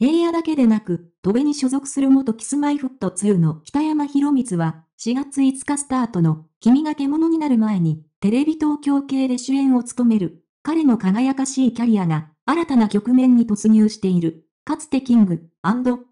平野だけでなく、戸部に所属する元キスマイフット2の北山博光は、4月5日スタートの、君が獣になる前に、テレビ東京系で主演を務める。彼の輝かしいキャリアが、新たな局面に突入している。かつてキング、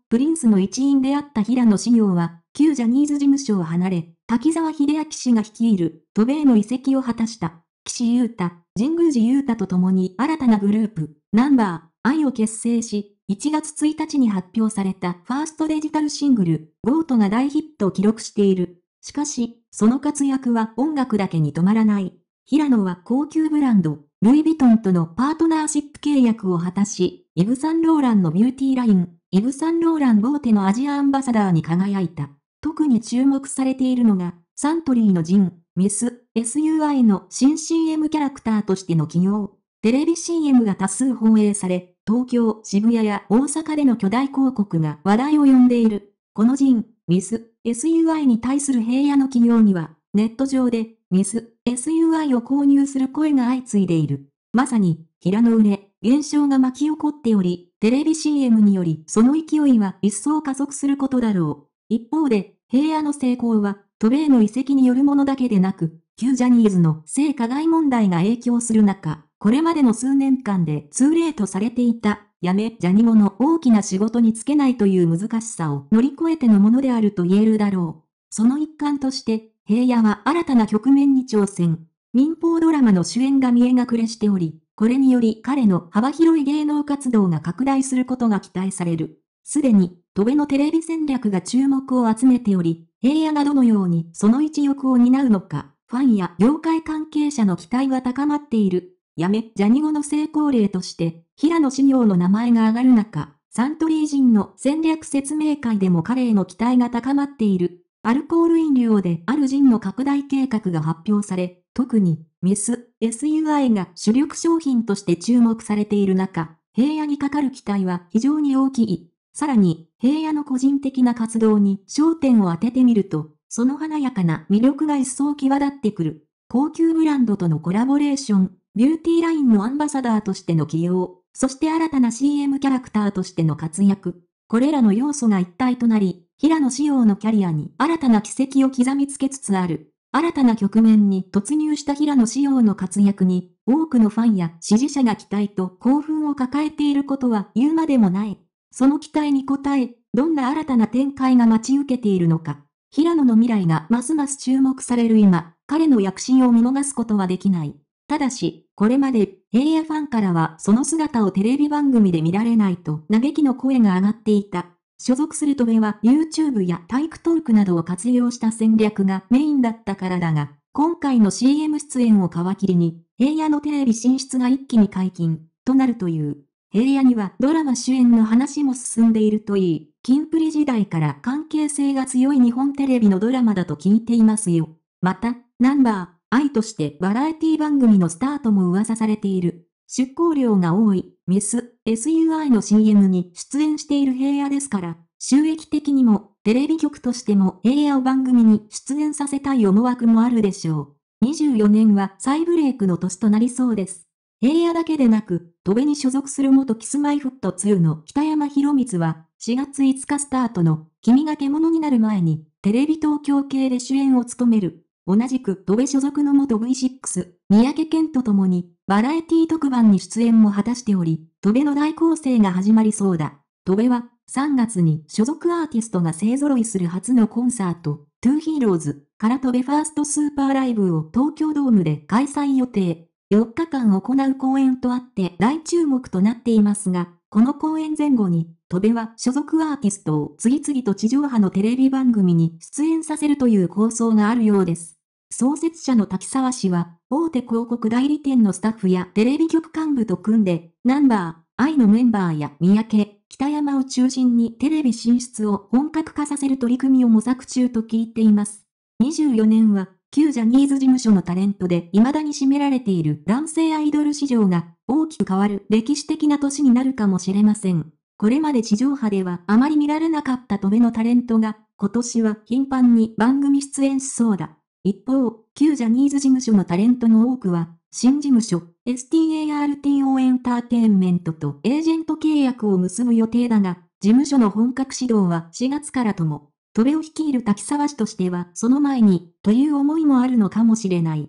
プリンスの一員であった平野紫耀は、旧ジャニーズ事務所を離れ、滝沢秀明氏が率いる、戸部への移籍を果たした。岸優太、神宮寺優太と共に新たなグループ、ナンバー、愛を結成し、1月1日に発表されたファーストデジタルシングル、ゴートが大ヒットを記録している。しかし、その活躍は音楽だけに止まらない。平野は高級ブランド、ルイ・ヴィトンとのパートナーシップ契約を果たし、イヴ・サンローランのビューティーライン、イヴ・サンローラン・ボーテのアジアアンバサダーに輝いた。特に注目されているのが、サントリーのジン、メス、SUI の新 CM キャラクターとしての起用。テレビ CM が多数放映され、東京、渋谷や大阪での巨大広告が話題を呼んでいる。この人、ミス、SUI に対する平野の企業には、ネット上で、ミス、SUI を購入する声が相次いでいる。まさに、平野売れ、現象が巻き起こっており、テレビ CM により、その勢いは一層加速することだろう。一方で、平野の成功は、ベ米の遺跡によるものだけでなく、旧ジャニーズの性加害問題が影響する中、これまでの数年間で通例とされていた、やめ、ジャニ語の大きな仕事につけないという難しさを乗り越えてのものであると言えるだろう。その一環として、平野は新たな局面に挑戦。民放ドラマの主演が見え隠れしており、これにより彼の幅広い芸能活動が拡大することが期待される。すでに、戸辺のテレビ戦略が注目を集めており、平野がどのようにその一翼を担うのか、ファンや業界関係者の期待は高まっている。やめ、ジャニ語の成功例として、平野志耀の名前が挙がる中、サントリー人の戦略説明会でも彼への期待が高まっている。アルコール飲料である人の拡大計画が発表され、特に、ミス、SUI が主力商品として注目されている中、平野にかかる期待は非常に大きい。さらに、平野の個人的な活動に焦点を当ててみると、その華やかな魅力が一層際立ってくる。高級ブランドとのコラボレーション、ビューティーラインのアンバサダーとしての起用、そして新たな CM キャラクターとしての活躍。これらの要素が一体となり、平野紫耀のキャリアに新たな奇跡を刻みつけつつある。新たな局面に突入した平野紫耀の活躍に、多くのファンや支持者が期待と興奮を抱えていることは言うまでもない。その期待に応え、どんな新たな展開が待ち受けているのか。平野の未来がますます注目される今、彼の躍進を見逃すことはできない。ただし、これまで、平野ファンからはその姿をテレビ番組で見られないと嘆きの声が上がっていた。所属するトベは YouTube やタイクトークなどを活用した戦略がメインだったからだが、今回の CM 出演を皮切りに、平野のテレビ進出が一気に解禁となるという。平野にはドラマ主演の話も進んでいるといい、キンプリ時代から関係性が強い日本テレビのドラマだと聞いていますよ。また、ナンバー、愛としてバラエティ番組のスタートも噂されている。出向量が多い、ミス、SUI の CM に出演している平野ですから、収益的にも、テレビ局としても平野を番組に出演させたい思惑もあるでしょう。24年は再ブレイクの年となりそうです。平野だけでなく、戸部に所属する元キスマイフット2の北山博光は、4月5日スタートの、君が獣になる前に、テレビ東京系で主演を務める。同じく、戸部所属の元 V6、三宅健と共に、バラエティ特番に出演も果たしており、戸部の大構成が始まりそうだ。戸部は、3月に所属アーティストが勢揃いする初のコンサート、トゥーヒーローズから戸部ファーストスーパーライブを東京ドームで開催予定。4日間行う公演とあって大注目となっていますが、この公演前後に、戸部は所属アーティストを次々と地上波のテレビ番組に出演させるという構想があるようです。創設者の滝沢氏は、大手広告代理店のスタッフやテレビ局幹部と組んで、ナンバー、愛のメンバーや三宅、北山を中心にテレビ進出を本格化させる取り組みを模索中と聞いています。24年は、旧ジャニーズ事務所のタレントで未だに占められている男性アイドル市場が大きく変わる歴史的な年になるかもしれません。これまで地上波ではあまり見られなかったトベのタレントが今年は頻繁に番組出演しそうだ。一方、旧ジャニーズ事務所のタレントの多くは新事務所 STARTO エンターテインメントとエージェント契約を結ぶ予定だが、事務所の本格始動は4月からとも戸部を率いる滝沢氏としてはその前に、という思いもあるのかもしれない。